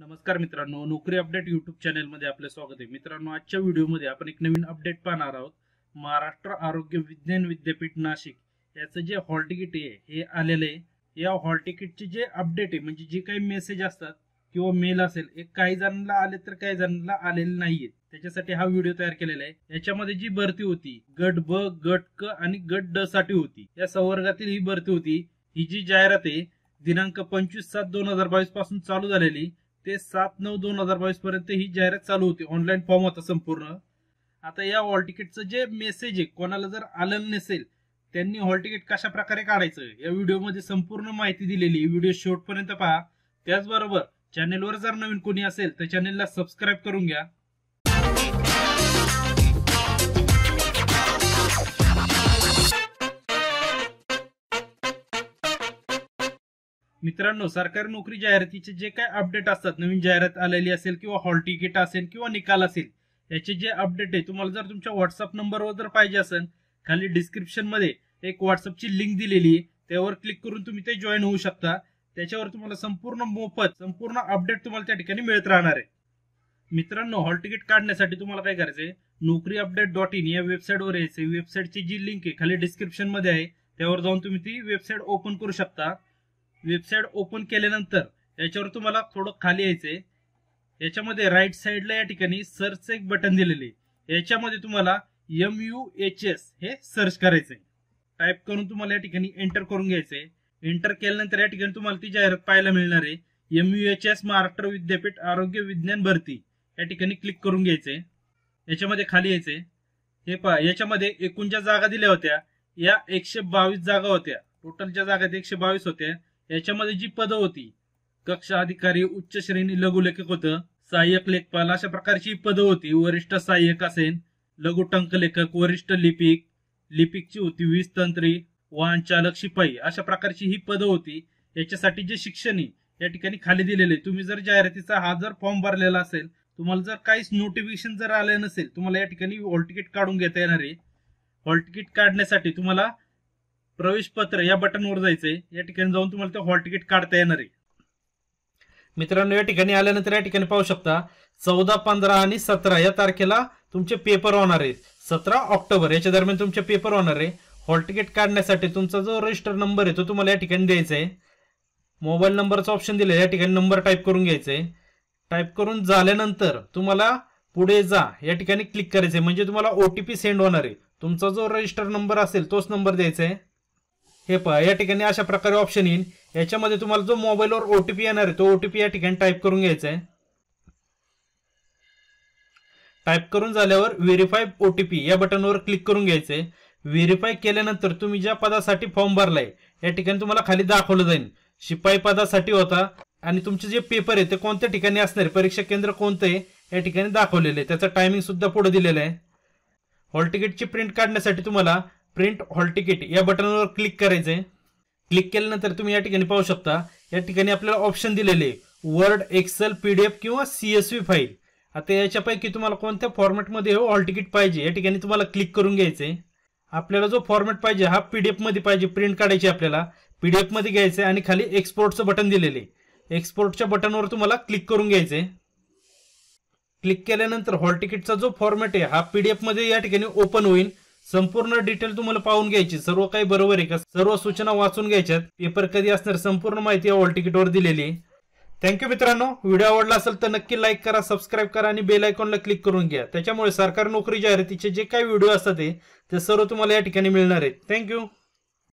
नमस्कार मित्रांनो नोकरी अपडेट युट्यूब मध्ये आपले स्वागत आहे मित्रांनो आजच्या व्हिडिओमध्ये आपण एक नवीन अपडेट पाहणार आहोत महाराष्ट्र आरोग्य विज्ञान विद्यापीठ नाशिक याचं जे हॉल तिकीट आहे हे आलेलं आहे या हॉल तिकीटचे जे अपडेट आहे म्हणजे जे काही मेसेज असतात किंवा मेल असेल एक काही जणांना आले तर काही जणांना आलेले नाहीये त्याच्यासाठी हा व्हिडिओ तयार केलेला आहे याच्यामध्ये जी भरती होती गट ब गट क आणि गट ड साठी होती या संवर्गातील ही भरती होती ही जी जाहिरात आहे दिनांक पंचवीस सात दोन हजार बावीस पासून चालू झालेली ते सात नऊ दोन हजार बावीस पर्यंत ही जाहिरात चालू होती ऑनलाईन फॉर्म होता संपूर्ण आता या हॉल तिकीटचं जे मेसेज आहे कोणाला जर आलं नसेल त्यांनी हॉल तिकीट कशा प्रकारे काढायचं या व्हिडिओमध्ये संपूर्ण माहिती दिलेली व्हिडिओ शेवटपर्यंत पहा त्याचबरोबर चॅनेलवर जर नवीन कोणी असेल तर चॅनेलला सबस्क्राईब करून घ्या मित्रांनो सरकारी नोकरी जाहिरातीचे जे काय अपडेट असतात नवीन जाहिरात आलेली असेल किंवा हॉल तिकीट असेल किंवा निकाल असेल याचे जे अपडेट आहे तुम्हाला जर तुमच्या व्हॉट्सअप नंबरवर जर पाहिजे असेल खाली डिस्क्रिप्शन मध्ये एक व्हॉट्सअपची लिंक दिलेली आहे त्यावर क्लिक करून तुम्ही ते जॉईन होऊ शकता त्याच्यावर तुम्हाला संपूर्ण मोफत संपूर्ण अपडेट तुम्हाला त्या ठिकाणी मिळत राहणार आहे मित्रांनो हॉल तिकीट काढण्यासाठी तुम्हाला काय करायचंय नोकरी अपडेट डॉट इन या वेबसाईटवर यायचं वेबसाईटची जी लिंक आहे खाली डिस्क्रिप्शन मध्ये आहे त्यावर जाऊन तुम्ही ती वेबसाईट ओपन करू शकता वेबसाईट ओपन केल्यानंतर याच्यावर तुम्हाला थोडं खाली यायचंय याच्यामध्ये राईट साईडला या ठिकाणी सर्च एक बटन दिलेले याच्यामध्ये तुम्हाला एम यू हे सर्च करायचंय टाईप करून तुम्हाला या ठिकाणी एंटर करून घ्यायचंय एंटर केल्यानंतर या ठिकाणी तुम्हाला ती जाहिरात पाहायला मिळणार आहे एम यू एस महाराष्ट्र विद्यापीठ आरोग्य विज्ञान भरती या ठिकाणी क्लिक करून घ्यायचंय याच्यामध्ये खाली यायचंय हे पहा याच्यामध्ये एकूण ज्या जागा दिल्या होत्या या एकशे बावीस जागा होत्या टोटलच्या जागा एकशे बावीस होत्या याच्यामध्ये जी पदं होती कक्षा अधिकारी उच्च श्रेणी लघुलेखक होतं सहाय्यक लेखपाल अशा प्रकारची पदं होती वरिष्ठ सहाय्यक असेल लघु लेखक वरिष्ठ लिपिक लिपिकची होती वीज तंत्री वाहन चालक शिपाई अशा प्रकारची ही पदं होती याच्यासाठी जे शिक्षण या ठिकाणी खाली दिलेले तुम्ही जर जाहिरातीचा हा जर फॉर्म भरलेला असेल तुम्हाला जर काहीच नोटिफिकेशन जर आले नसेल तुम्हाला या ठिकाणी हॉल तिकीट काढून घेता येणार आहे हॉल तिकीट काढण्यासाठी तुम्हाला प्रवेश पत्र या बटनवर जायचंय या ठिकाणी जाऊन तुम्हाला ते हॉल तिकीट काढता येणार आहे मित्रांनो या ठिकाणी आल्यानंतर या ठिकाणी पाहू शकता चौदा पंधरा आणि सतरा या तारखेला तुमचे पेपर होणार आहे सतरा ऑक्टोबर याच्या दरम्यान तुमचे पेपर होणार आहे हॉल तिकीट काढण्यासाठी तुमचा जो रजिस्टर नंबर आहे तो तुम्हाला या ठिकाणी द्यायचा आहे मोबाईल नंबरचा ऑप्शन दिलं या ठिकाणी नंबर टाईप करून घ्यायचा आहे टाईप करून झाल्यानंतर तुम्हाला पुढे जा या ठिकाणी क्लिक करायचं म्हणजे तुम्हाला ओ टी पी सेंड होणार आहे तुमचा जो रजिस्टर नंबर असेल तोच नंबर द्यायचा आहे हे पहा या ठिकाणी अशा प्रकारे ऑप्शन येईल याच्यामध्ये तुम्हाला जो मोबाईलवर ओ टी पी येणार आहे तो ओ टी पी या ठिकाणी टाईप करून घ्यायचा आहे टाईप करून झाल्यावर व्हेरीफाय ओ टी पी या बटनवर क्लिक करून घ्यायचं आहे व्हेरीफाय केल्यानंतर तुम्ही ज्या पदासाठी फॉर्म भरलाय या ठिकाणी तुम्हाला खाली दाखवलं जाईल शिपाई पदासाठी होता आणि तुमचे जे पेपर आहे ते कोणत्या ठिकाणी असणार आहे परीक्षा केंद्र कोणतं आहे या ठिकाणी दाखवलेलं आहे त्याचं टायमिंग सुद्धा पुढे दिलेलं आहे हॉल तिकीटची प्रिंट काढण्यासाठी तुम्हाला प्रिंट हॉल तिकीट या बटनवर क्लिक करायचं आहे क्लिक केल्यानंतर तुम्ही या ठिकाणी पाहू शकता या ठिकाणी आपल्याला ऑप्शन दिलेले वर्ड एक्सेल पीडीएफ किंवा सीएसवी फाईल आता याच्यापैकी तुम्हाला कोणत्या फॉर्मॅटमध्ये हो हॉल तिकीट पाहिजे या ठिकाणी तुम्हाला क्लिक करून घ्यायचं आहे आपल्याला जो फॉर्मॅट पाहिजे हा पीडीएफमध्ये पाहिजे प्रिंट काढायची आपल्याला पीडीएफमध्ये घ्यायचं आहे आणि खाली एक्सपोर्टचं बटन दिलेले एक्सपोर्टच्या बटनवर तुम्हाला क्लिक करून घ्यायचे क्लिक केल्यानंतर हॉल तिकीटचा जो फॉर्मॅट आहे हा पीडीएफमध्ये या ठिकाणी ओपन होईल संपूर्ण डिटेल तुम्हाला पाहून घ्यायची सर्व काही बरोबर आहे का सर्व सूचना वाचून घ्यायच्यात पेपर कधी असणार संपूर्ण माहिती या ऑल तिकीटवर दिलेली थँक्यू मित्रांनो व्हिडिओ आवडला असेल तर नक्की लाईक करा सबस्क्राईब करा आणि बेल आयकॉनला क्लिक करून घ्या त्याच्यामुळे सरकारी नोकरी जाहिरातीचे जे काही व्हिडिओ असतात ते सर्व तुम्हाला या ठिकाणी मिळणार आहेत थँक्यू